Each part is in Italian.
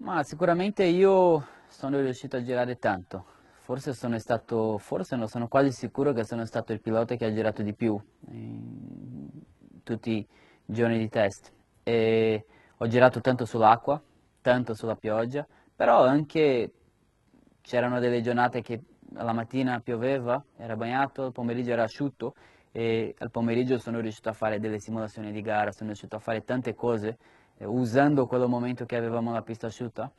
Ma sicuramente io sono riuscito a girare tanto, forse sono stato, forse non sono quasi sicuro che sono stato il pilota che ha girato di più tutti i giorni di test. E ho girato tanto sull'acqua, tanto sulla pioggia, però anche c'erano delle giornate che la mattina pioveva, era bagnato, il pomeriggio era asciutto e al pomeriggio sono riuscito a fare delle simulazioni di gara, sono riuscito a fare tante cose eh, usando quello momento che avevamo la pista asciutta.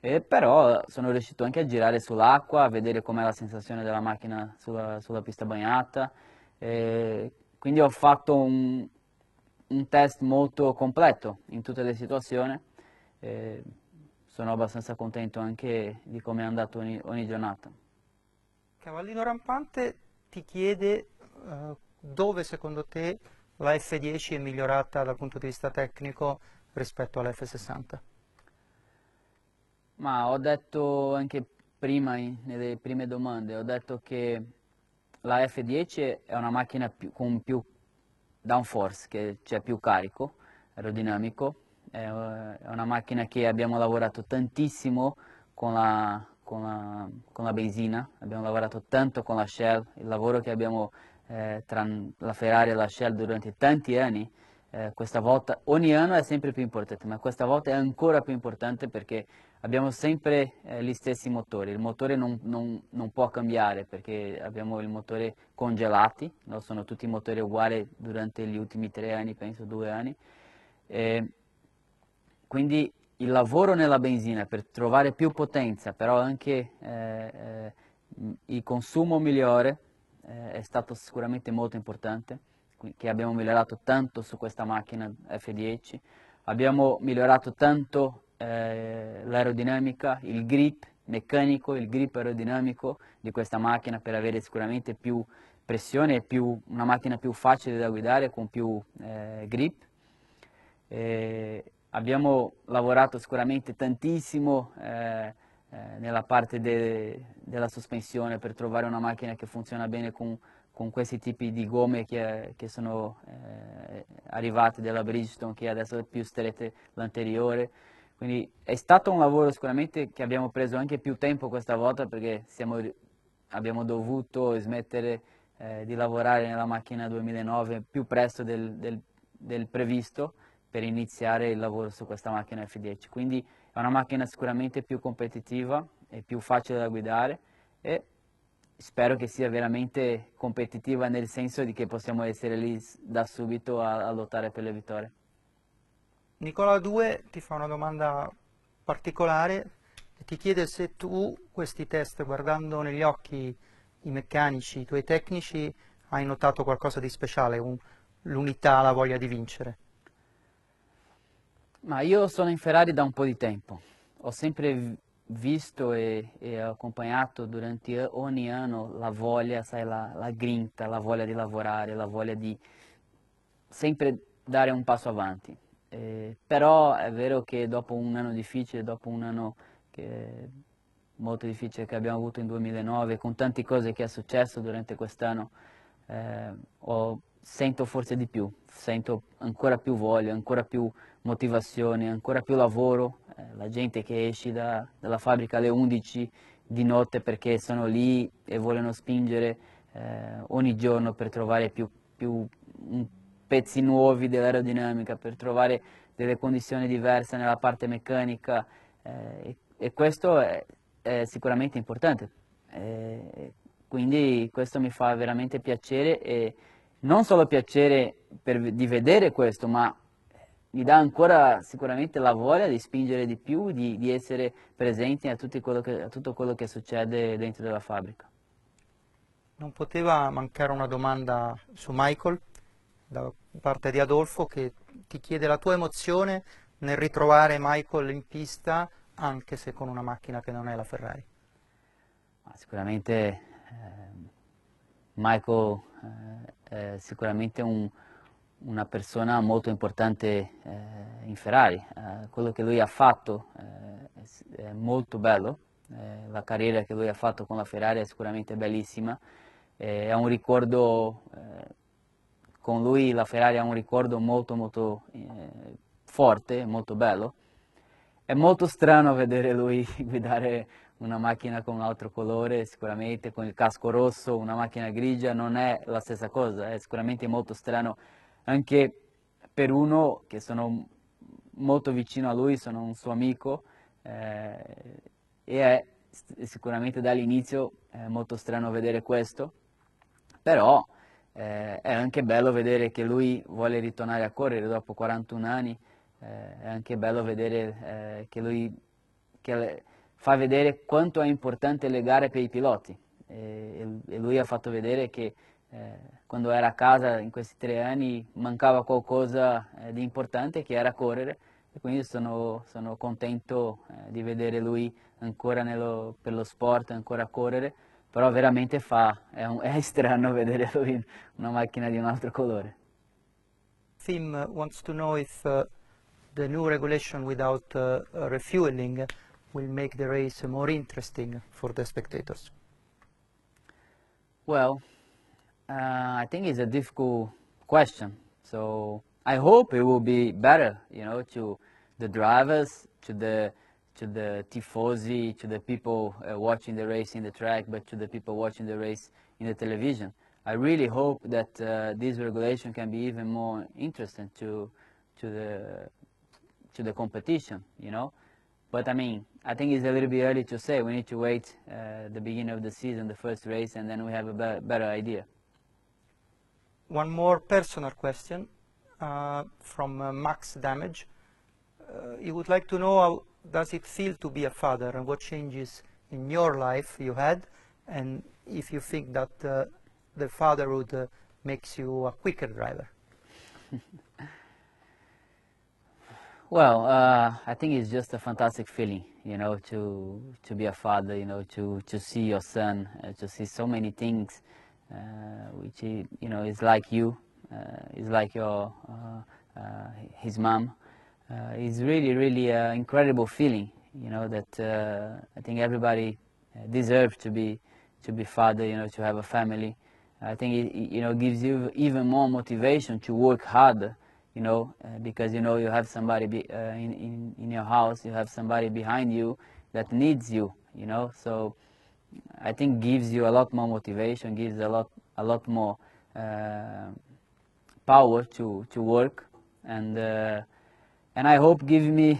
E però sono riuscito anche a girare sull'acqua, a vedere com'è la sensazione della macchina sulla, sulla pista bagnata. E quindi ho fatto un, un, test molto completo in tutte le situazioni. E sono abbastanza contento anche di come è andato ogni, ogni, giornata. Cavallino Rampante ti chiede uh, dove secondo te la F10 è migliorata dal punto di vista tecnico rispetto alla F60? Ma ho detto anche prima, nelle prime domande, ho detto che la F10 è una macchina più, con più downforce, che c'è più carico aerodinamico, è una macchina che abbiamo lavorato tantissimo con la, con la, con la benzina, abbiamo lavorato tanto con la Shell, il lavoro che abbiamo eh, tra la Ferrari e la Shell durante tanti anni, eh, questa volta ogni anno è sempre più importante, ma questa volta è ancora più importante perché abbiamo sempre eh, gli stessi motori, il motore non, non, non, può cambiare perché abbiamo il motore congelati, no? sono tutti motori uguali durante gli ultimi tre anni, penso due anni, e quindi il lavoro nella benzina per trovare più potenza, però anche eh, eh il consumo migliore eh, è stato sicuramente molto importante, che abbiamo migliorato tanto su questa macchina F10, abbiamo migliorato tanto eh, l'aerodinamica, il grip meccanico, il grip aerodinamico di questa macchina per avere sicuramente più pressione e più, una macchina più facile da guidare con più eh, grip. E eh, abbiamo lavorato sicuramente tantissimo eh, eh, nella parte de, della sospensione per trovare una macchina che funziona bene con, con questi tipi di gomme che, che sono eh, arrivate dalla Bridgestone che adesso è più strette l'anteriore. Quindi è stato un lavoro sicuramente che abbiamo preso anche più tempo questa volta perché siamo, abbiamo dovuto smettere eh, di lavorare nella macchina 2009 più presto del, del, del previsto per iniziare il lavoro su questa macchina F10. Quindi è una macchina sicuramente più competitiva e più facile da guidare e spero che sia veramente competitiva nel senso di che possiamo essere lì da subito a, a lottare per le vittorie. Nicola 2 ti fa una domanda particolare e ti chiede se tu questi test guardando negli occhi i meccanici, i tuoi tecnici, hai notato qualcosa di speciale, l'unità, la voglia di vincere. Ma io sono in Ferrari da un po' di tempo. Ho sempre visto e, e accompagnato durante ogni anno la voglia, sai, la, la grinta, la voglia di lavorare, la voglia di sempre dare un passo avanti. Eh, però è vero che dopo un anno difficile, dopo un anno che molto difficile che abbiamo avuto in 2009, con tante cose che è successo durante quest'anno, eh, ho sento forse di più, sento ancora più voglia, ancora più motivazione, ancora più lavoro, eh, la gente che esce da, dalla fabbrica alle 11 di notte perché sono lì e vogliono spingere eh, ogni giorno per trovare più, più pezzi nuovi dell'aerodinamica, per trovare delle condizioni diverse nella parte meccanica eh, e, e, questo è, è sicuramente importante. Eh, quindi questo mi fa veramente piacere e, non solo piacere per, di vedere questo, ma mi dà ancora sicuramente la voglia di spingere di più, di, di essere presenti a, quello che, a tutto quello che succede dentro della fabbrica. Non poteva mancare una domanda su Michael da parte di Adolfo che ti chiede la tua emozione nel ritrovare Michael in pista anche se con una macchina che non è la Ferrari. Sicuramente eh, Michael eh, sicuramente un, una persona molto importante eh, in Ferrari. Eh, quello che lui ha fatto eh, è molto bello, eh, la carriera che lui ha fatto con la Ferrari è sicuramente bellissima, è un ricordo, con lui la Ferrari ha un ricordo molto molto forte, molto bello. È molto strano vedere lui guidare una macchina con un altro colore, sicuramente con il casco rosso, una macchina grigia non è la stessa cosa, è sicuramente molto strano anche per uno che sono molto vicino a lui, sono un suo amico eh, e è sicuramente dall'inizio molto strano vedere questo, però eh, è anche bello vedere che lui vuole ritornare a correre dopo 41 anni, eh, è anche bello vedere eh, che lui... Che le, fa vedere quanto è importante le gare per i piloti e, e lui ha fatto vedere che eh, quando era a casa in questi tre anni mancava qualcosa eh, di importante che era correre e quindi sono, sono contento eh, di vedere lui ancora nello, per lo sport, ancora correre, però veramente fa, è, un, è strano vedere lui in una macchina di un altro colore. Sim wants to know if uh, the new regulation without uh, refueling will make the race more interesting for the spectators? Well, uh, I think it's a difficult question. So I hope it will be better, you know, to the drivers, to the to the tifosi, to the people uh, watching the race in the track, but to the people watching the race in the television. I really hope that uh, this regulation can be even more interesting to to the to the competition, you know. But I mean, I think it's a little bit early to say. We need to wait uh, the beginning of the season, the first race, and then we have a be better idea. One more personal question uh, from uh, Max Damage. Uh, he would like to know how does it feel to be a father and what changes in your life you had and if you think that uh, the fatherhood uh, makes you a quicker driver. Well, uh, I think it's just a fantastic feeling, you know, to to be a father, you know, to to see your son, uh, to see so many things, uh, which he, you know is like you, uh, is like your uh, uh, his mom. it's really, really an incredible feeling, you know, that I think everybody deserves to be to be father, you know, to have a family. I think it, you know gives you even more motivation to work harder you know, uh, because you know you have somebody be, uh, in, in, in your house, you have somebody behind you that needs you, you know. So I think gives you a lot more motivation, gives a lot a lot more uh, power to to work, and uh, and I hope give me